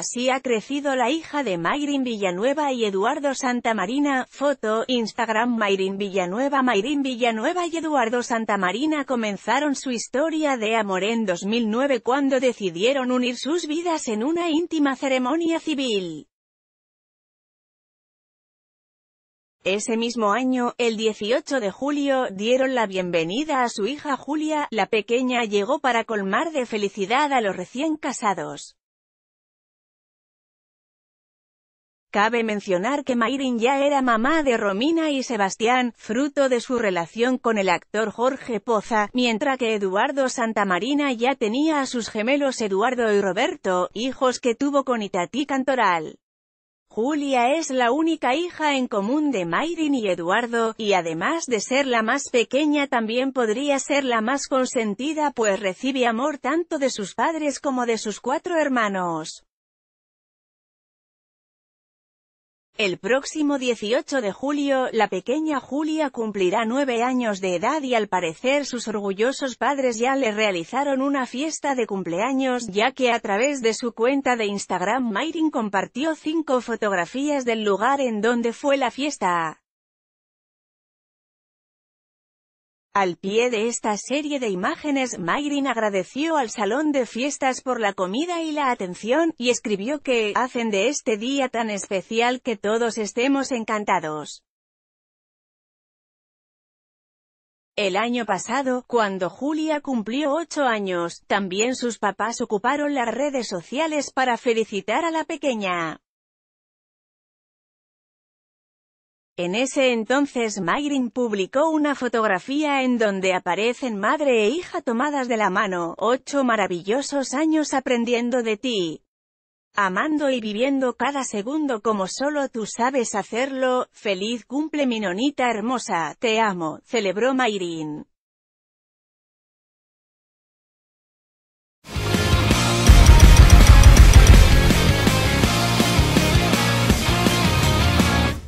Así ha crecido la hija de Mayrin Villanueva y Eduardo Santamarina, foto, Instagram Mayrin Villanueva Mayrin Villanueva y Eduardo Santamarina comenzaron su historia de amor en 2009 cuando decidieron unir sus vidas en una íntima ceremonia civil. Ese mismo año, el 18 de julio, dieron la bienvenida a su hija Julia, la pequeña llegó para colmar de felicidad a los recién casados. Cabe mencionar que Mayrin ya era mamá de Romina y Sebastián, fruto de su relación con el actor Jorge Poza, mientras que Eduardo Santamarina ya tenía a sus gemelos Eduardo y Roberto, hijos que tuvo con Itatí Cantoral. Julia es la única hija en común de Mayrin y Eduardo, y además de ser la más pequeña también podría ser la más consentida pues recibe amor tanto de sus padres como de sus cuatro hermanos. El próximo 18 de julio, la pequeña Julia cumplirá nueve años de edad y al parecer sus orgullosos padres ya le realizaron una fiesta de cumpleaños, ya que a través de su cuenta de Instagram Myrin compartió cinco fotografías del lugar en donde fue la fiesta. Al pie de esta serie de imágenes Myrin agradeció al salón de fiestas por la comida y la atención, y escribió que, hacen de este día tan especial que todos estemos encantados. El año pasado, cuando Julia cumplió ocho años, también sus papás ocuparon las redes sociales para felicitar a la pequeña. En ese entonces Myrin publicó una fotografía en donde aparecen madre e hija tomadas de la mano, ocho maravillosos años aprendiendo de ti, amando y viviendo cada segundo como solo tú sabes hacerlo, feliz cumple mi nonita hermosa, te amo, celebró Myrin.